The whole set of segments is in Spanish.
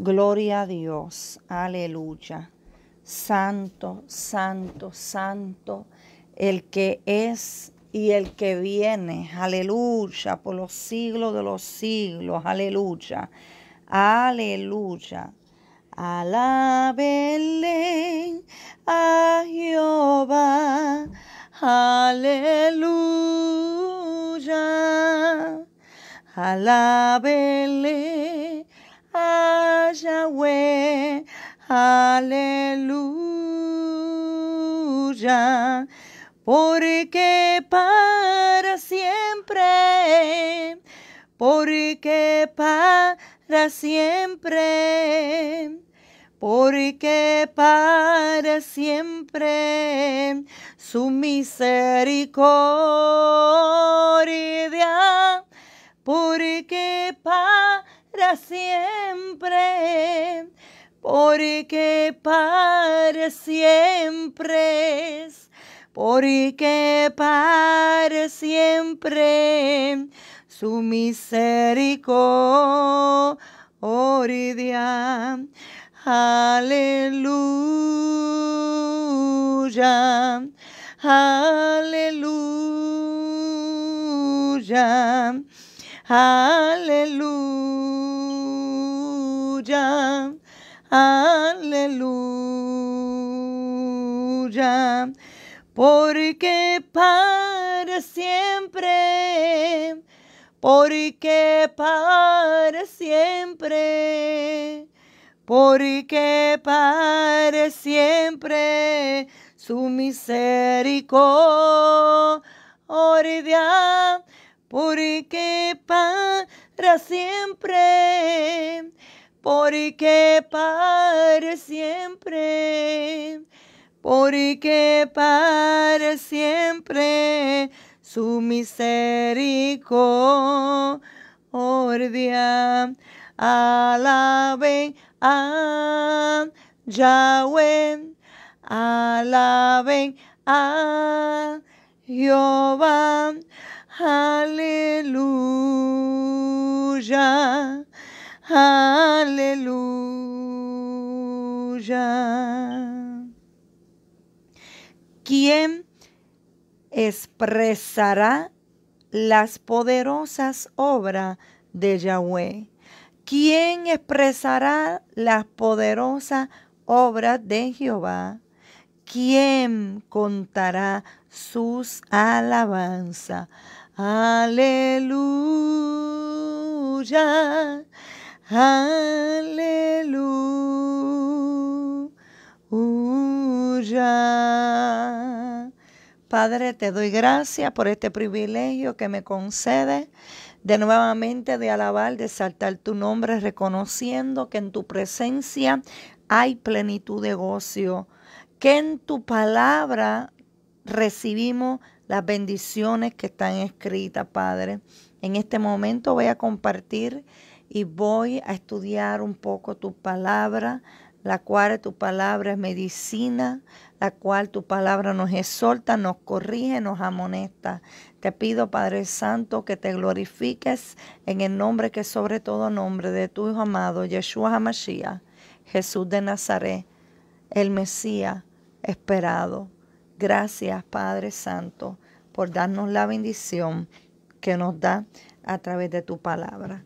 Gloria a Dios, aleluya. Santo, santo, santo, el que es y el que viene, aleluya, por los siglos de los siglos, aleluya, aleluya. Alabenle a Jehová, aleluya. Alabenle Yahweh. Aleluya. Porque para siempre, porque para siempre, porque para siempre su misericordia, porque para siempre siempre, porque para siempre es, porque para siempre su misericordia. Aleluya, aleluya, aleluya aleluya, y porque para siempre, que padre siempre, que para siempre su misericordia, porque para siempre porque para siempre, por porque para siempre su misericordia. Alaben a Yahweh, alaben a Jehová, aleluya. Aleluya. ¿Quién expresará las poderosas obras de Yahweh? ¿Quién expresará las poderosas obras de Jehová? ¿Quién contará sus alabanzas? Aleluya. Aleluya. Padre, te doy gracias por este privilegio que me concedes de nuevamente de alabar, de saltar tu nombre, reconociendo que en tu presencia hay plenitud de gozo, que en tu palabra recibimos las bendiciones que están escritas, Padre. En este momento voy a compartir y voy a estudiar un poco tu palabra, la cual tu palabra es medicina, la cual tu palabra nos exhorta, nos corrige, nos amonesta. Te pido, Padre Santo, que te glorifiques en el nombre que sobre todo nombre de tu Hijo amado, Yeshua HaMashiach, Jesús de Nazaret, el Mesías esperado. Gracias, Padre Santo, por darnos la bendición que nos da a través de tu palabra.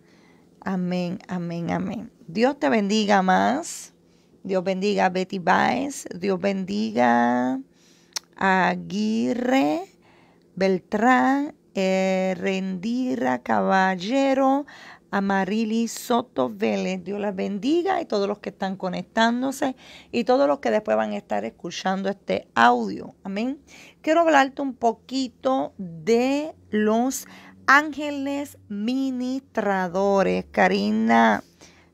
Amén, amén, amén. Dios te bendiga más. Dios bendiga a Betty Baez. Dios bendiga a Aguirre, Beltrán, eh, Rendira Caballero, Amarili, Soto Vélez. Dios las bendiga y todos los que están conectándose y todos los que después van a estar escuchando este audio. Amén. Quiero hablarte un poquito de los Ángeles Ministradores. Karina,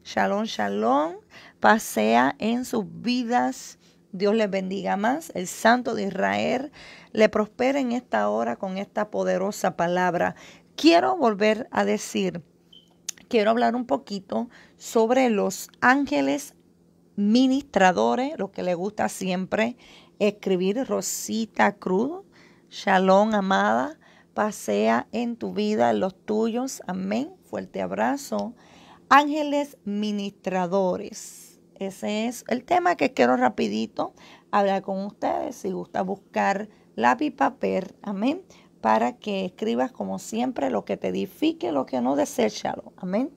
shalom, shalom. Pasea en sus vidas. Dios les bendiga más. El Santo de Israel le prospere en esta hora con esta poderosa palabra. Quiero volver a decir, quiero hablar un poquito sobre los ángeles ministradores, lo que le gusta siempre escribir Rosita Cruz. Shalom, amada pasea en tu vida, los tuyos. Amén. Fuerte abrazo. Ángeles ministradores. Ese es el tema que quiero rapidito hablar con ustedes. Si gusta buscar lápiz papel, amén, para que escribas como siempre lo que te edifique, lo que no, deséchalo. Amén.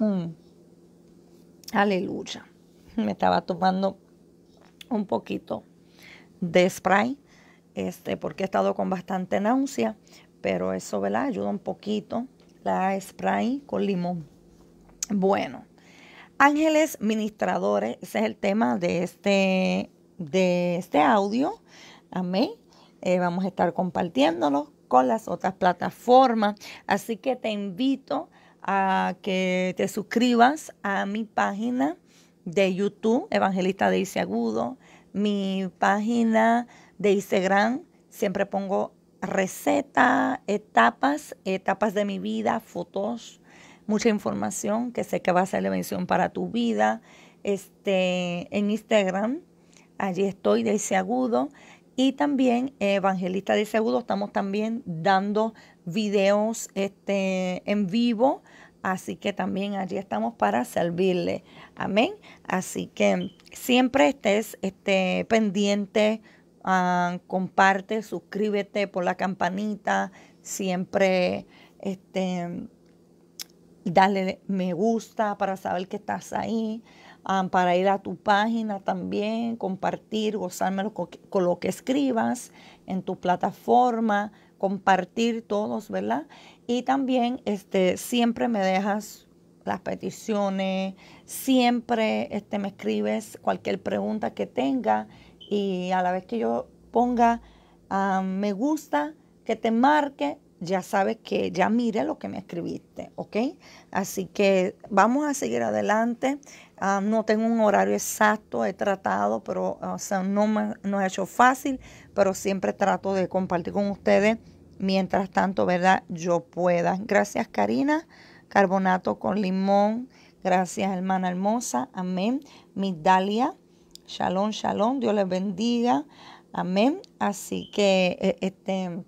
Mm. Aleluya. Me estaba tomando un poquito de spray este, porque he estado con bastante náusea, pero eso, ¿verdad? Ayuda un poquito la spray con limón. Bueno, ángeles ministradores, ese es el tema de este, de este audio. Amén. Eh, vamos a estar compartiéndolo con las otras plataformas. Así que te invito a que te suscribas a mi página de YouTube, Evangelista dice Agudo, mi página de Instagram siempre pongo receta, etapas, etapas de mi vida, fotos, mucha información que sé que va a ser la bendición para tu vida. Este, en Instagram, allí estoy, de ese Agudo. Y también Evangelista de Agudo, estamos también dando videos este, en vivo. Así que también allí estamos para servirle. Amén. Así que siempre estés este, pendiente Ah, comparte, suscríbete por la campanita, siempre este, dale me gusta para saber que estás ahí, ah, para ir a tu página también, compartir, gozarme con, lo que escribas en tu plataforma, compartir todos, ¿verdad? Y también este, siempre me dejas las peticiones, siempre este, me escribes cualquier pregunta que tenga y a la vez que yo ponga me gusta, que te marque, ya sabes que ya mire lo que me escribiste, ¿ok? Así que vamos a seguir adelante. no tengo un horario exacto, he tratado, pero o sea, no, no he hecho fácil, pero siempre trato de compartir con ustedes mientras tanto, ¿verdad? Yo pueda. Gracias, Karina. Carbonato con limón. Gracias, hermana hermosa. Amén. Mi Dalia. Shalom, shalom, Dios les bendiga. Amén. Así que e, este,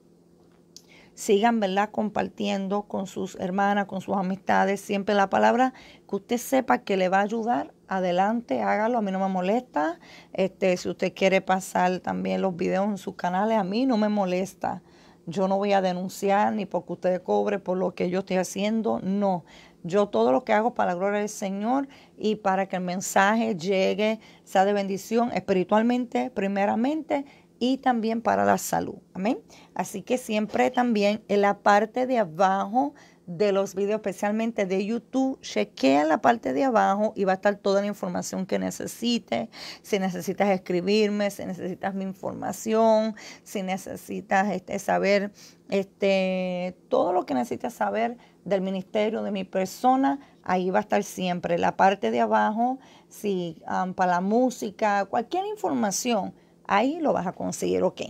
sigan, ¿verdad? Compartiendo con sus hermanas, con sus amistades, siempre la palabra que usted sepa que le va a ayudar. Adelante, hágalo, a mí no me molesta. Este, si usted quiere pasar también los videos en sus canales, a mí no me molesta. Yo no voy a denunciar ni porque usted cobre por lo que yo estoy haciendo, no. Yo todo lo que hago para la gloria del Señor y para que el mensaje llegue, sea de bendición espiritualmente, primeramente, y también para la salud. Amén. Así que siempre también en la parte de abajo de los videos, especialmente de YouTube, chequea la parte de abajo y va a estar toda la información que necesites. Si necesitas escribirme, si necesitas mi información, si necesitas este, saber este, todo lo que necesitas saber del ministerio, de mi persona, ahí va a estar siempre. La parte de abajo, si um, para la música, cualquier información, ahí lo vas a conseguir, ok.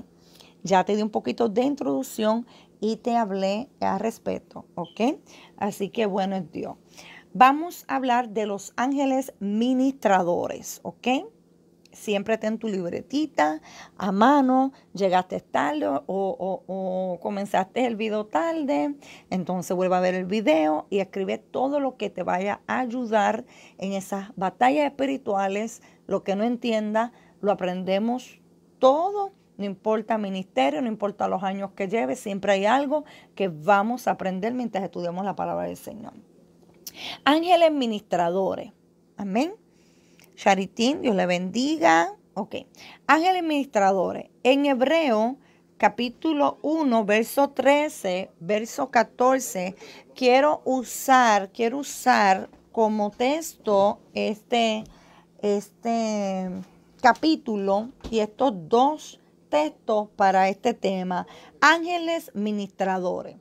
Ya te di un poquito de introducción y te hablé a respeto, ¿ok? Así que bueno es Dios. Vamos a hablar de los ángeles ministradores, ¿ok? Siempre ten tu libretita a mano, llegaste tarde o, comenzaste el video tarde, entonces vuelve a ver el video y escribe todo lo que te vaya a ayudar en esas batallas espirituales, lo que no entienda, lo aprendemos todo no importa ministerio, no importa los años que lleve, siempre hay algo que vamos a aprender mientras estudiamos la palabra del Señor. Ángeles ministradores. Amén. Charitín, Dios le bendiga. Ok. Ángeles ministradores. En hebreo, capítulo 1, verso 13, verso 14, quiero usar, quiero usar como texto este, este capítulo y estos dos texto para este tema. Ángeles ministradores.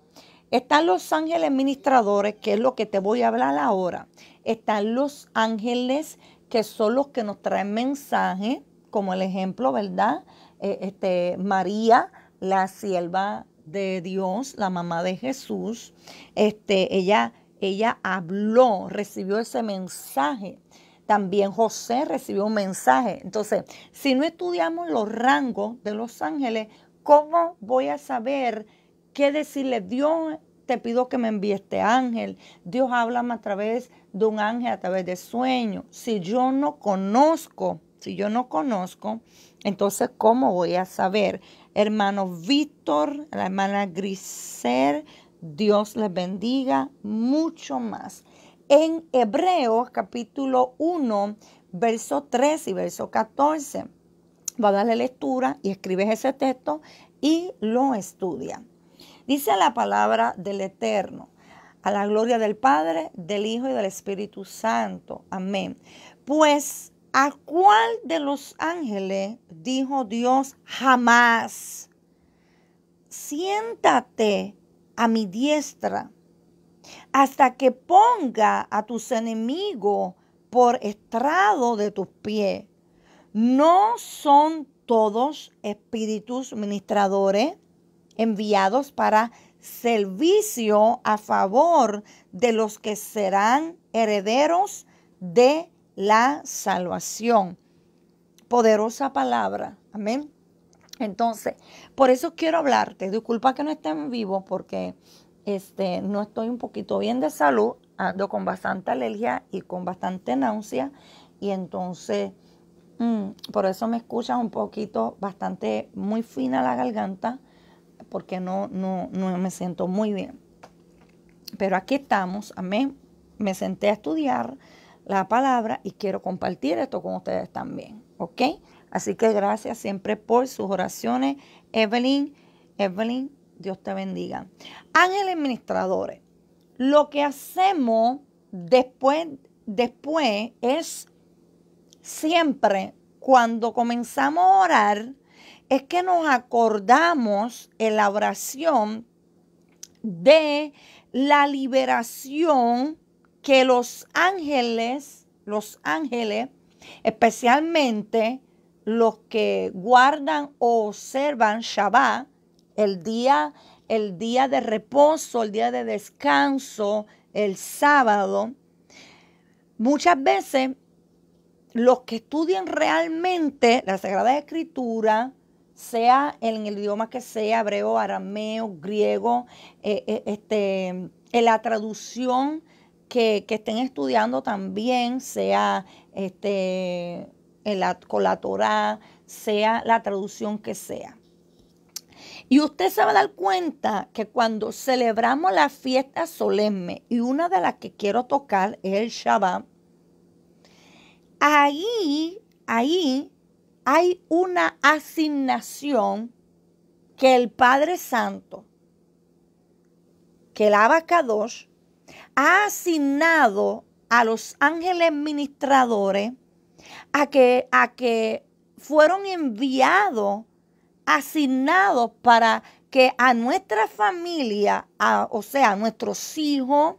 Están los ángeles ministradores, que es lo que te voy a hablar ahora. Están los ángeles que son los que nos traen mensajes, como el ejemplo, ¿verdad? Eh, este, María, la sierva de Dios, la mamá de Jesús, este, ella, ella habló, recibió ese mensaje también José recibió un mensaje. Entonces, si no estudiamos los rangos de los ángeles, ¿cómo voy a saber qué decirle? Dios te pido que me envíe este ángel. Dios habla a través de un ángel, a través de sueño. Si yo no conozco, si yo no conozco, entonces ¿cómo voy a saber? Hermano Víctor, la hermana Griser, Dios les bendiga mucho más en Hebreos capítulo 1, verso 3 y verso 14. Va a darle lectura y escribes ese texto y lo estudia. Dice la palabra del Eterno, a la gloria del Padre, del Hijo y del Espíritu Santo. Amén. Pues, ¿a cuál de los ángeles dijo Dios jamás? Siéntate a mi diestra hasta que ponga a tus enemigos por estrado de tus pies. No son todos espíritus ministradores enviados para servicio a favor de los que serán herederos de la salvación. Poderosa palabra. Amén. Entonces, por eso quiero hablarte. Disculpa que no esté en vivo porque este, no estoy un poquito bien de salud, ando con bastante alergia y con bastante náusea y entonces mm, por eso me escucha un poquito bastante muy fina la garganta porque no, no me siento muy bien. Pero aquí estamos, amén. Me senté a estudiar la palabra y quiero compartir esto con ustedes también, ¿ok? Así que gracias siempre por sus oraciones, Evelyn, Evelyn Dios te bendiga. Ángeles ministradores, Lo que hacemos después, después es siempre cuando comenzamos a orar, es que nos acordamos en la oración de la liberación que los ángeles, los ángeles, especialmente los que guardan o observan Shabbat, el día, el día de reposo, el día de descanso, el sábado. Muchas veces los que estudian realmente la Sagrada Escritura, sea en el idioma que sea, hebreo, arameo, griego, eh, eh, este, en la traducción que, estén estudiando también, sea este, en con la sea la traducción que sea. Y usted se va a dar cuenta que cuando celebramos la fiesta solemne, y una de las que quiero tocar es el Shabbat, ahí, ahí hay una asignación que el Padre Santo, que el Abacados, ha asignado a los ángeles ministradores a que, a que fueron enviados asignados para que a nuestra familia, o sea, a nuestros hijos,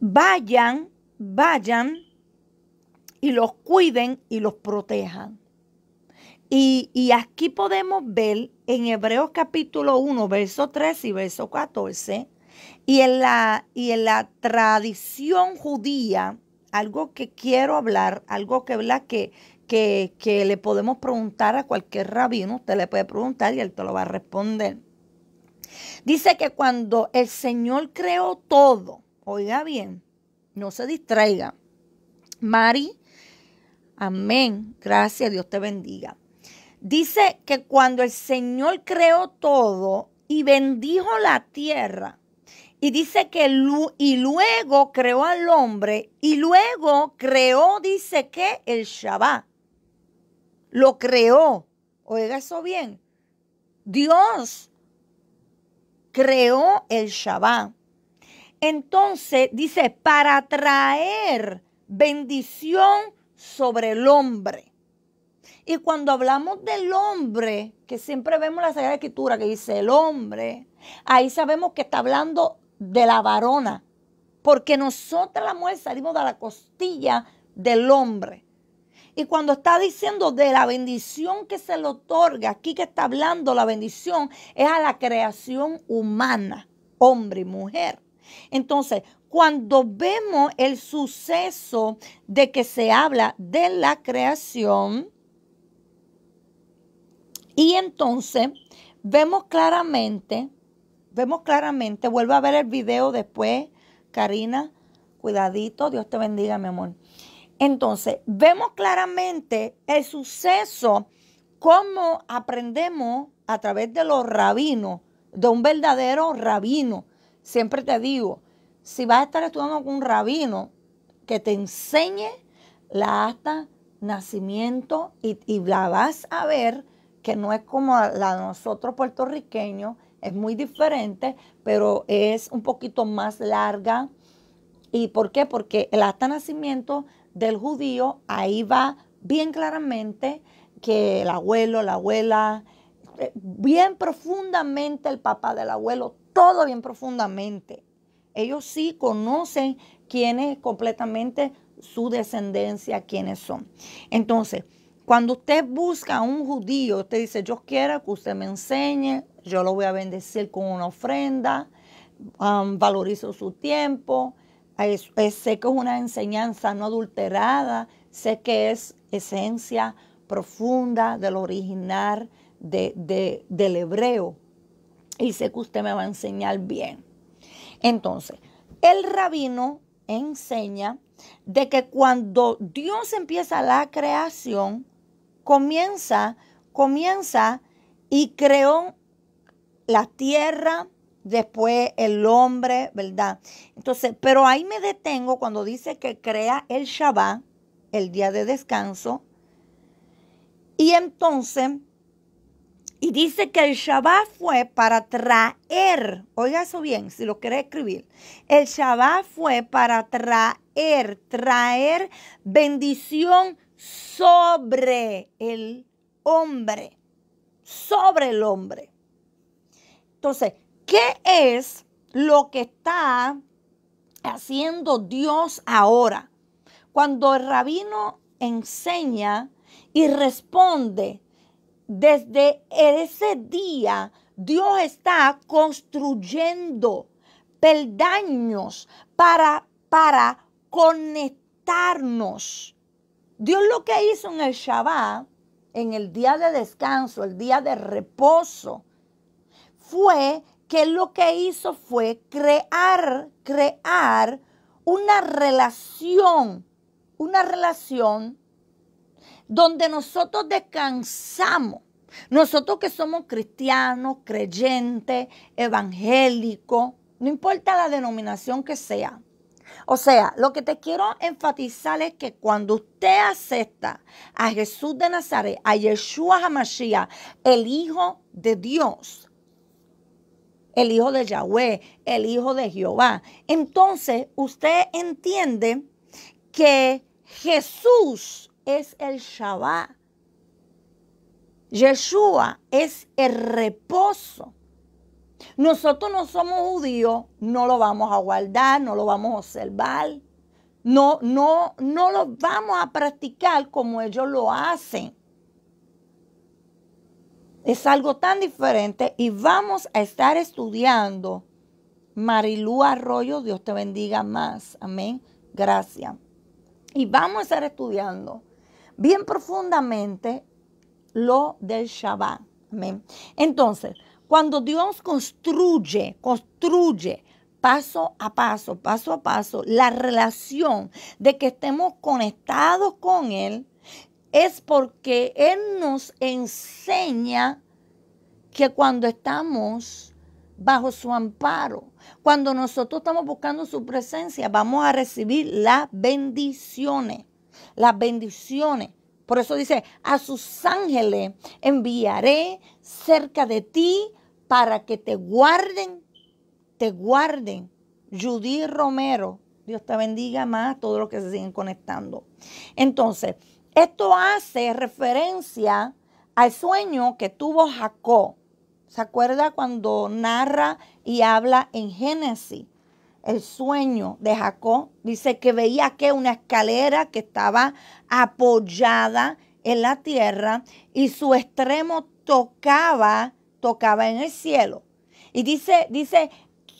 vayan, vayan y los cuiden y los protejan. Y, aquí podemos ver en Hebreos capítulo 1, verso 3 y verso 14, y en la, y en la tradición judía, algo que quiero hablar, algo que, ¿verdad? que que, le podemos preguntar a cualquier rabino, usted le puede preguntar y él te lo va a responder. Dice que cuando el Señor creó todo, oiga bien, no se distraiga. Mari, amén, gracias, Dios te bendiga. Dice que cuando el Señor creó todo y bendijo la tierra, y dice que y luego creó al hombre y luego creó, dice que el Shabbat lo creó. Oiga eso bien. Dios creó el Shabbat. Entonces dice, para traer bendición sobre el hombre. Y cuando hablamos del hombre, que siempre vemos la Sagrada Escritura que dice el hombre, ahí sabemos que está hablando de la varona, porque nosotras la mujer salimos de la costilla del hombre. Y cuando está diciendo de la bendición que se le otorga, aquí que está hablando la bendición es a la creación humana, hombre y mujer. Entonces, cuando vemos el suceso de que se habla de la creación, y entonces vemos claramente, vemos claramente, vuelvo a ver el video después, Karina, cuidadito, Dios te bendiga, mi amor. Entonces, vemos claramente el suceso, cómo aprendemos a través de los rabinos, de un verdadero rabino. Siempre te digo, si vas a estar estudiando con un rabino, que te enseñe la hasta nacimiento y, la vas a ver que no es como la de nosotros puertorriqueños, es muy diferente, pero es un poquito más larga. ¿Y por qué? Porque el hasta nacimiento del judío, ahí va bien claramente que el abuelo, la abuela, eh, bien profundamente el papá del abuelo, todo bien profundamente. Ellos sí conocen quién es completamente su descendencia, quiénes son. Entonces, cuando usted busca a un judío, usted dice, yo quiero que usted me enseñe, yo lo voy a bendecir con una ofrenda, um, valorizo su tiempo, es, sé que es una enseñanza no adulterada, sé que es esencia profunda del original del hebreo y sé que usted me va a enseñar bien. Entonces, el rabino enseña de que cuando Dios empieza la creación, comienza, comienza y creó la tierra, después el hombre, ¿verdad? Entonces, pero ahí me detengo cuando dice que crea el Shabbat, el día de descanso, y entonces, y dice que el Shabbat fue para traer, oiga eso bien, si lo quiere escribir, el Shabbat fue para traer, traer bendición sobre el hombre, sobre el hombre. Entonces, ¿Qué es lo que está haciendo Dios ahora? Cuando el rabino enseña y responde, desde ese día Dios está construyendo peldaños para, para conectarnos. Dios lo que hizo en el Shabbat, en el día de descanso, el día de reposo, fue que lo que hizo fue crear, crear una relación, una relación donde nosotros descansamos. Nosotros que somos cristianos, creyentes, evangélicos, no importa la denominación que sea. O sea, lo que te quiero enfatizar es que cuando usted acepta a Jesús de Nazaret, a Yeshua HaMashiach, el Hijo de Dios, el hijo de Yahweh, el hijo de Jehová. Entonces usted entiende que Jesús es el Shabbat. Yeshua es el reposo. Nosotros no somos judíos, no lo vamos a guardar, no lo vamos a observar, no, no, no lo vamos a practicar como ellos lo hacen. Es algo tan diferente y vamos a estar estudiando. Marilú Arroyo, Dios te bendiga más. Amén. Gracias. Y vamos a estar estudiando bien profundamente lo del Shabbat. Amén. Entonces, cuando Dios construye, construye paso a paso, paso a paso, la relación de que estemos conectados con Él, es porque Él nos enseña que cuando estamos bajo su amparo, cuando nosotros estamos buscando su presencia, vamos a recibir las bendiciones, las bendiciones. Por eso dice, a sus ángeles enviaré cerca de ti para que te guarden, te guarden. Judy Romero, Dios te bendiga más a todos los que se siguen conectando. Entonces, esto hace referencia al sueño que tuvo Jacob. ¿Se acuerda cuando narra y habla en Génesis? El sueño de Jacob dice que veía que una escalera que estaba apoyada en la tierra y su extremo tocaba, tocaba en el cielo. Y dice, dice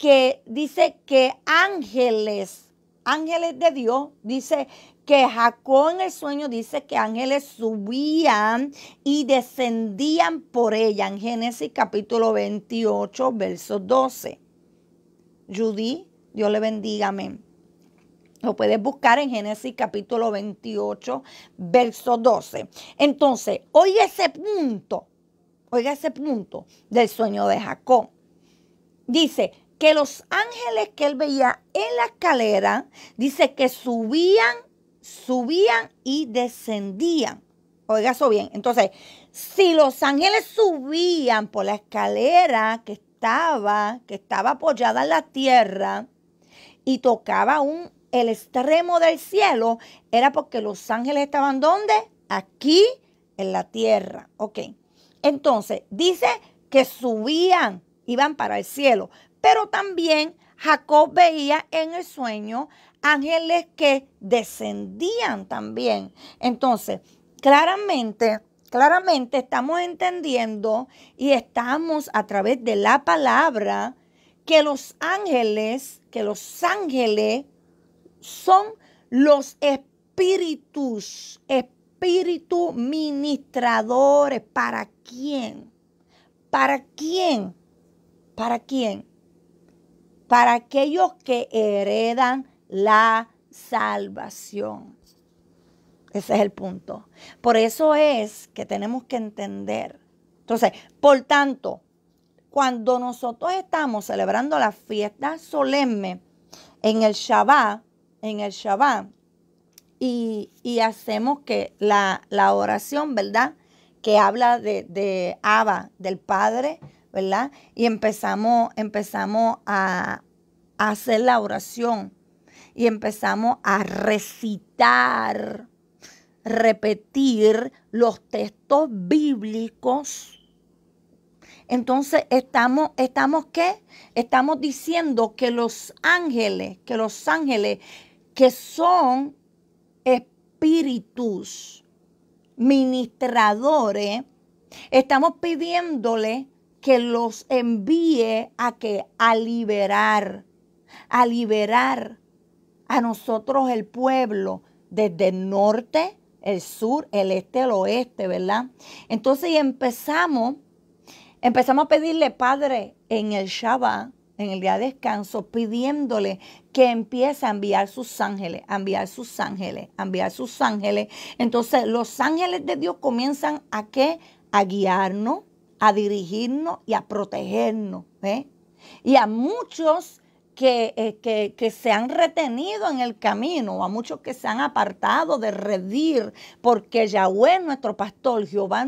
que dice que ángeles, ángeles de Dios, dice que Jacob en el sueño dice que ángeles subían y descendían por ella en Génesis capítulo 28, verso 12. Judí, Dios le bendiga, amén. Lo puedes buscar en Génesis capítulo 28, verso 12. Entonces, oiga ese punto, oiga ese punto del sueño de Jacob. Dice, que los ángeles que él veía en la escalera, dice que subían subían y descendían. Oiga eso bien. Entonces, si los ángeles subían por la escalera que estaba, que estaba apoyada en la tierra y tocaba un, el extremo del cielo, era porque los ángeles estaban ¿dónde? Aquí en la tierra. Ok. Entonces, dice que subían, iban para el cielo. Pero también Jacob veía en el sueño ángeles que descendían también. Entonces, claramente, claramente estamos entendiendo y estamos a través de la palabra que los ángeles, que los ángeles son los espíritus, espíritus ministradores. ¿Para quién? ¿Para quién? ¿Para quién? Para aquellos que heredan la salvación. Ese es el punto. Por eso es que tenemos que entender. Entonces, por tanto, cuando nosotros estamos celebrando la fiesta solemne en el Shabbat, en el Shabbat, y, hacemos que la, oración, ¿verdad? Que habla de, de Abba, del Padre, ¿verdad? Y empezamos, empezamos a hacer la oración y empezamos a recitar, repetir los textos bíblicos, entonces estamos, estamos qué? Estamos diciendo que los ángeles, que los ángeles que son espíritus ministradores, estamos pidiéndole que los envíe a que a liberar, a liberar a nosotros el pueblo desde el norte, el sur, el este, el oeste, ¿verdad? Entonces empezamos, empezamos a pedirle, Padre, en el Shabbat, en el día de descanso, pidiéndole que empiece a enviar sus ángeles, a enviar sus ángeles, a enviar sus ángeles. Entonces los ángeles de Dios comienzan a qué? A guiarnos, a dirigirnos y a protegernos. ¿eh? Y a muchos eh, que, que, se han retenido en el camino, a muchos que se han apartado de redir, porque Yahweh es nuestro pastor, Jehová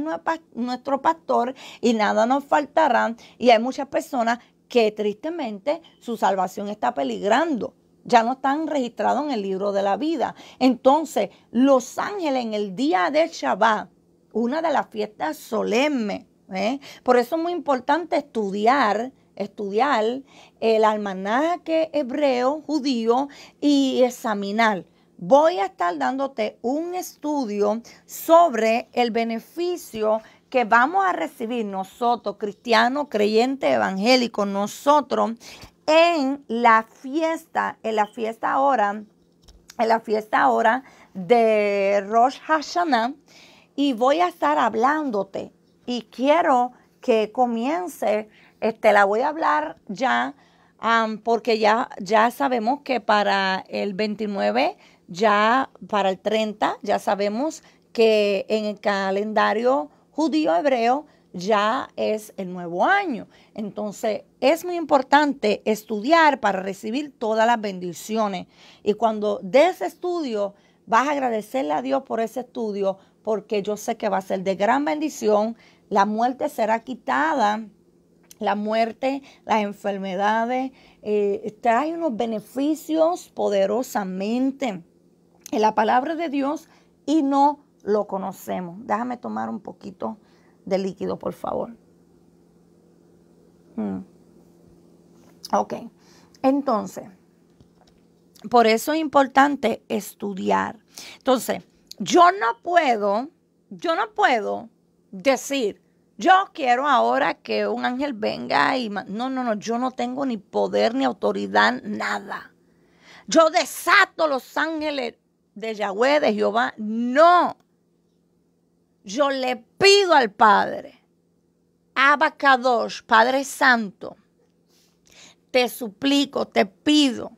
nuestro pastor y nada nos faltará. Y hay muchas personas que tristemente su salvación está peligrando. Ya no están registrados en el libro de la vida. Entonces, los ángeles en el día de Shabbat, una de las fiestas solemnes, ¿eh? por eso es muy importante estudiar estudiar el almanaque hebreo judío y examinar. Voy a estar dándote un estudio sobre el beneficio que vamos a recibir nosotros, cristianos, creyentes, evangélicos, nosotros en la fiesta, en la fiesta ahora, en la fiesta ahora de Rosh Hashanah y voy a estar hablándote y quiero que comience, este, la voy a hablar ya porque ya, ya sabemos que para el 29, ya para el 30, ya sabemos que en el calendario judío hebreo ya es el nuevo año. Entonces es muy importante estudiar para recibir todas las bendiciones. Y cuando des estudio vas a agradecerle a Dios por ese estudio, porque yo sé que va a ser de gran bendición. La muerte será quitada la muerte, las enfermedades, eh, trae unos beneficios poderosamente en la palabra de Dios y no lo conocemos. Déjame tomar un poquito de líquido, por favor. Hmm. Ok, entonces, por eso es importante estudiar. Entonces, yo no puedo, yo no puedo decir, yo quiero ahora que un ángel venga y... No, no, no, yo no tengo ni poder ni autoridad, nada. Yo desato los ángeles de Yahweh, de Jehová. No. Yo le pido al Padre, Abacados Padre Santo, te suplico, te pido,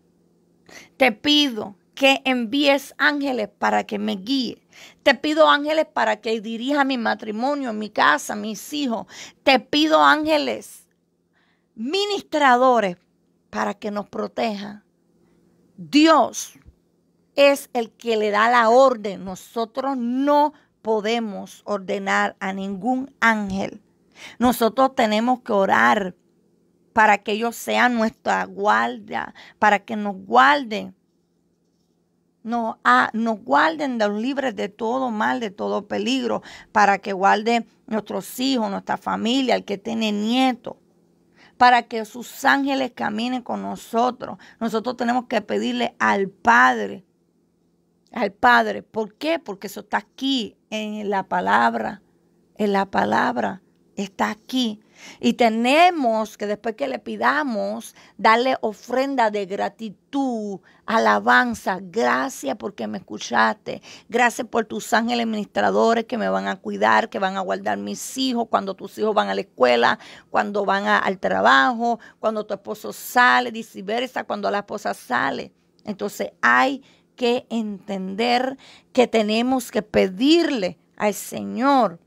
te pido que envíes ángeles para que me guíe te pido ángeles para que dirija mi matrimonio, mi casa, mis hijos. Te pido ángeles, ministradores, para que nos protejan. Dios es el que le da la orden. Nosotros no podemos ordenar a ningún ángel. Nosotros tenemos que orar para que ellos sean nuestra guardia, para que nos guarden nos, a ah, nos guarden, los libres de todo mal, de todo peligro, para que guarde nuestros hijos, nuestra familia, el que tiene nieto para que sus ángeles caminen con nosotros. Nosotros tenemos que pedirle al Padre, al Padre. ¿Por qué? Porque eso está aquí en la palabra, en la palabra, está aquí. Y tenemos que después que le pidamos, darle ofrenda de gratitud, alabanza, gracias porque me escuchaste, gracias por tus ángeles administradores que me van a cuidar, que van a guardar mis hijos cuando tus hijos van a la escuela, cuando van al trabajo, cuando tu esposo sale, viceversa, cuando la esposa sale. Entonces hay que entender que tenemos que pedirle al Señor.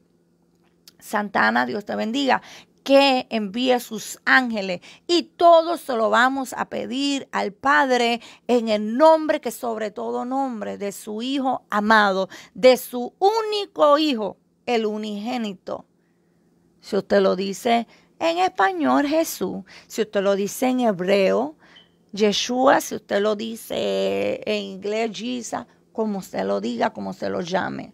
Santana, Dios te bendiga, que envía sus ángeles y todo se lo vamos a pedir al Padre en el nombre que sobre todo nombre de su Hijo amado, de su único Hijo, el unigénito. Si usted lo dice en español, Jesús. Si usted lo dice en hebreo, Yeshua. Si usted lo dice en inglés, Jesus. Como usted lo diga, como se lo llame.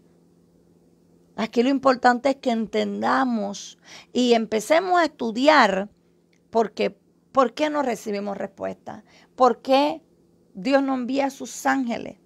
Aquí lo importante es que entendamos y empecemos a estudiar porque, por qué no recibimos respuesta. ¿Por qué Dios no envía a sus ángeles?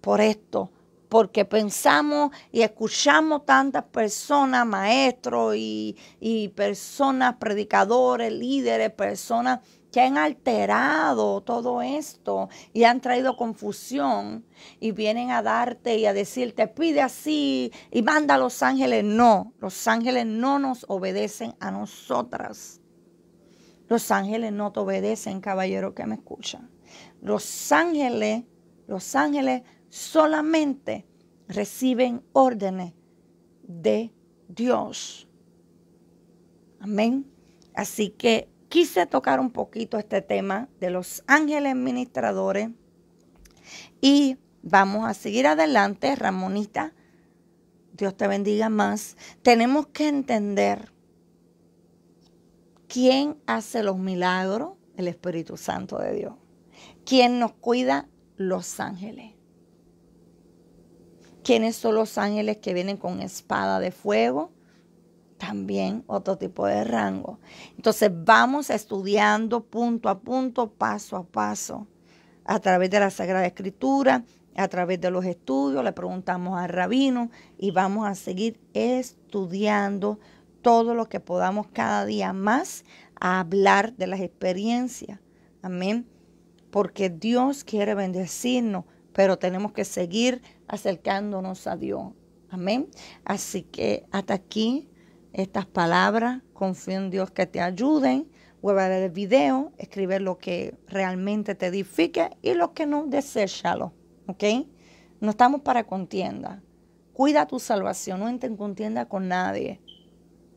Por esto, porque pensamos y escuchamos tantas personas, maestros y personas, predicadores, líderes, personas que han alterado todo esto y han traído confusión y vienen a darte y a decirte, pide así y manda a los ángeles. No, los ángeles no nos obedecen a nosotras. Los ángeles no te obedecen, caballero que me escuchan. Los ángeles, los ángeles solamente reciben órdenes de Dios. Amén. Así que quise tocar un poquito este tema de los ángeles administradores y vamos a seguir adelante, Ramonita. Dios te bendiga más. Tenemos que entender quién hace los milagros, el Espíritu Santo de Dios. ¿Quién nos cuida? Los ángeles. ¿Quiénes son los ángeles que vienen con espada de fuego? también otro tipo de rango. Entonces vamos estudiando punto a punto, paso a paso, a través de la Sagrada Escritura, a través de los estudios, le preguntamos al rabino y vamos a seguir estudiando todo lo que podamos cada día más a hablar de las experiencias. Amén. Porque Dios quiere bendecirnos, pero tenemos que seguir acercándonos a Dios. Amén. Así que hasta aquí estas palabras. Confío en Dios que te ayuden. Voy a ver el video, escribe lo que realmente te edifique y lo que no, desechalo. ¿Ok? No estamos para contienda. Cuida tu salvación, no entres en contienda con nadie.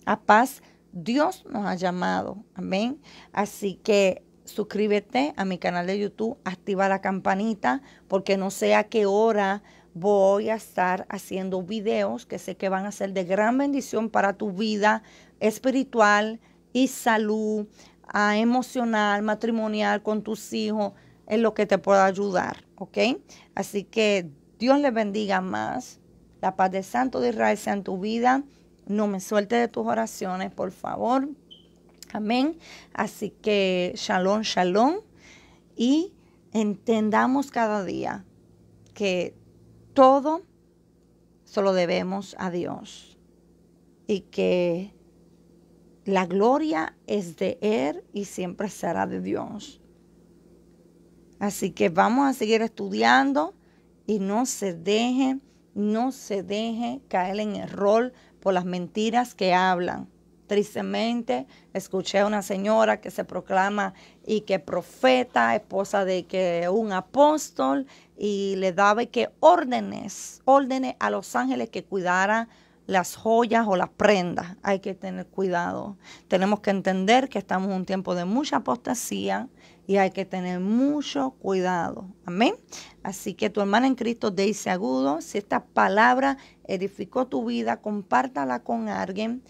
A paz, Dios nos ha llamado. Amén. Así que suscríbete a mi canal de YouTube, activa la campanita, porque no sé a qué hora voy a estar haciendo videos que sé que van a ser de gran bendición para tu vida espiritual y salud a ah, emocional, matrimonial con tus hijos, en lo que te pueda ayudar, ¿ok? Así que Dios les bendiga más. La paz de Santo de Israel sea en tu vida. No me suelte de tus oraciones, por favor. Amén. Así que shalom, shalom. Y entendamos cada día que todo se lo debemos a Dios y que la gloria es de Él y siempre será de Dios. Así que vamos a seguir estudiando y no se deje, no se deje caer en error por las mentiras que hablan. Tristemente, escuché a una señora que se proclama y que profeta, esposa de que un apóstol y le daba que órdenes, órdenes a los ángeles que cuidara las joyas o las prendas. Hay que tener cuidado. Tenemos que entender que estamos en un tiempo de mucha apostasía y hay que tener mucho cuidado. Amén. Así que tu hermana en Cristo, dice Agudo, si esta palabra edificó tu vida, compártala con alguien.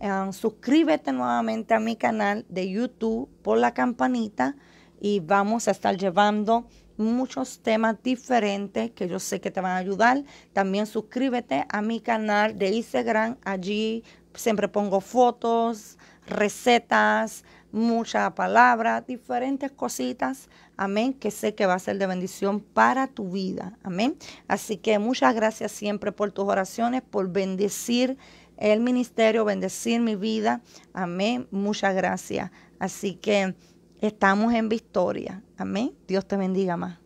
Eh, suscríbete nuevamente a mi canal de YouTube por la campanita y vamos a estar llevando muchos temas diferentes que yo sé que te van a ayudar. También suscríbete a mi canal de Instagram. Allí siempre pongo fotos, recetas, muchas palabras, diferentes cositas. Amén, que sé que va a ser de bendición para tu vida. Amén. Así que muchas gracias siempre por tus oraciones, por bendecir el ministerio, bendecir mi vida. Amén. Muchas gracias. Así que... Estamos en victoria. Amén. Dios te bendiga más.